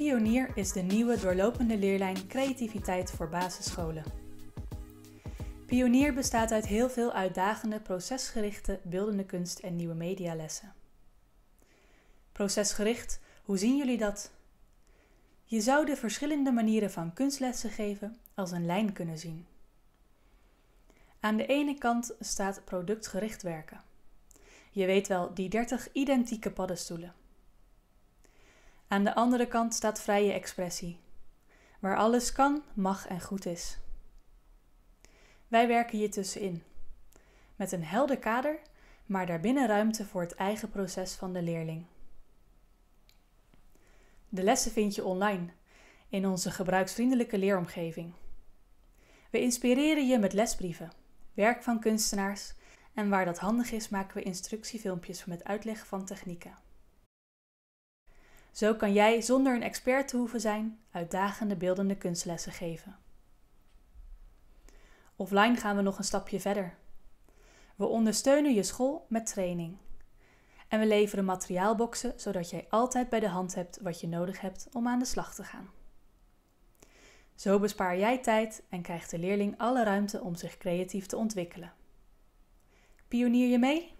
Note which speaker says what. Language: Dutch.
Speaker 1: Pionier is de nieuwe doorlopende leerlijn Creativiteit voor basisscholen. Pionier bestaat uit heel veel uitdagende, procesgerichte, beeldende kunst en nieuwe medialessen. Procesgericht, hoe zien jullie dat? Je zou de verschillende manieren van kunstlessen geven als een lijn kunnen zien. Aan de ene kant staat productgericht werken. Je weet wel, die 30 identieke paddenstoelen. Aan de andere kant staat vrije expressie, waar alles kan, mag en goed is. Wij werken hier tussenin, met een helder kader, maar daarbinnen ruimte voor het eigen proces van de leerling. De lessen vind je online, in onze gebruiksvriendelijke leeromgeving. We inspireren je met lesbrieven, werk van kunstenaars en waar dat handig is maken we instructiefilmpjes met uitleg van technieken. Zo kan jij zonder een expert te hoeven zijn uitdagende beeldende kunstlessen geven. Offline gaan we nog een stapje verder. We ondersteunen je school met training. En we leveren materiaalboxen zodat jij altijd bij de hand hebt wat je nodig hebt om aan de slag te gaan. Zo bespaar jij tijd en krijgt de leerling alle ruimte om zich creatief te ontwikkelen. Pionier je mee?